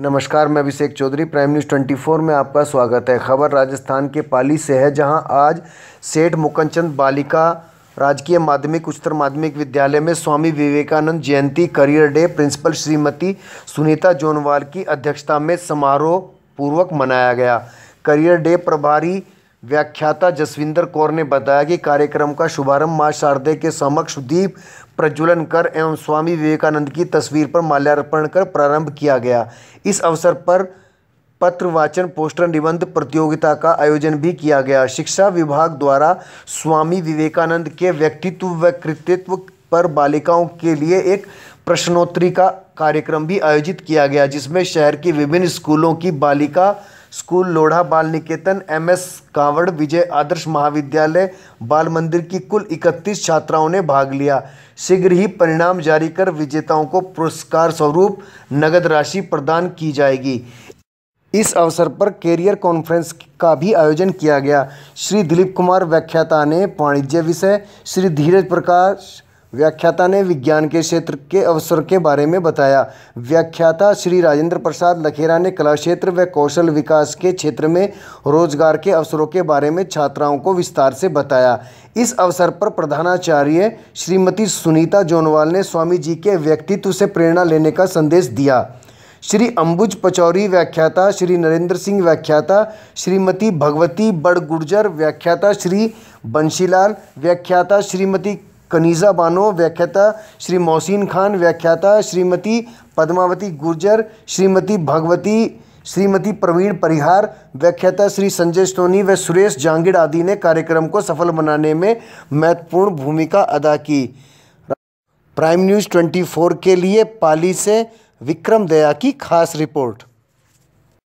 नमस्कार मैं Abhishek Chaudhary prime news twenty four में आपका स्वागत है खबर राजस्थान के पाली से है जहां आज सेठ मुकंदचंद बालिका राजकीय माध्यमिक उच्चतर माध्यमिक विद्यालय में स्वामी विवेकानंद जयंती career day principal Shrimati Sunita Jonwal की अध्यक्षता में समारोह पूर्वक मनाया गया करियर डे प्रभारी व्याख्याता जसविंदर कौर ने बताया कि कार्यक्रम का शुभारंभ मां शारदे के समक्ष दीप प्रज्वलन कर एवं स्वामी विवेकानंद की तस्वीर पर माल्यार्पण कर प्रारंभ किया गया इस अवसर पर पत्र वाचन पोस्टर निबंध प्रतियोगिता का आयोजन भी किया गया शिक्षा विभाग द्वारा स्वामी विवेकानंद के व्यक्तित्व व कृतित्व पर बालिकाओं के लिए एक प्रश्नोत्तरी का कार्यक्रम भी आयोजित किया गया जिसमें शहर के विभिन्न स्कूलों की बालिका school Lodha Bal Niketan M S Kanwar Vijay Adarsh महाविद्यालय बाल मंदिर की कुल 31 छात्राओं ने भाग लिया शीघ्र ही परिणाम जारी कर विजेताओं को पुरस्कार स्वरूप नगद राशि प्रदान की जाएगी इस अवसर पर कैरियर कॉन्फ्रेंस का भी आयोजन किया गया श्री दिलीप कुमार व्याख्याता ने वाणिज्य विषय श्री धीरज प्रकाश व्याख्याता ने विज्ञान के क्षेत्र के अवसर के बारे में बताया व्याख्याता श्री राजेंद्र प्रसाद लखेरा ने कला क्षेत्र व कौशल विकास के क्षेत्र में रोजगार के अवसरों के बारे में छात्राओं को विस्तार से बताया इस अवसर पर प्रधानाचार्य श्रीमती सुनीता जोनवाल ने स्वामी जी के व्यक्तित्व से प्रेरणा लेने का संदेश दिया श्री अंबुज पचौरी व्याख्याता श्री नरेंद्र सिंह व्याख्याता श्रीमती भगवती बड़ गुर्जर व्याख्याता श्री बंशीलाल व्याख्याता श्रीमती कनीज़ा बानो व्याख्याता श्री मोहसिन खान व्याख्याता श्रीमती पद्मावती गुर्जर श्रीमती भगवती श्रीमती प्रवीण परिहार व्याख्याता श्री संजय सोनी व सुरेश जांगिड़ आदि ने कार्यक्रम को सफल बनाने में महत्वपूर्ण भूमिका अदा की प्राइम न्यूज़ 24 के लिए पाली से विक्रम दया की खास रिपोर्ट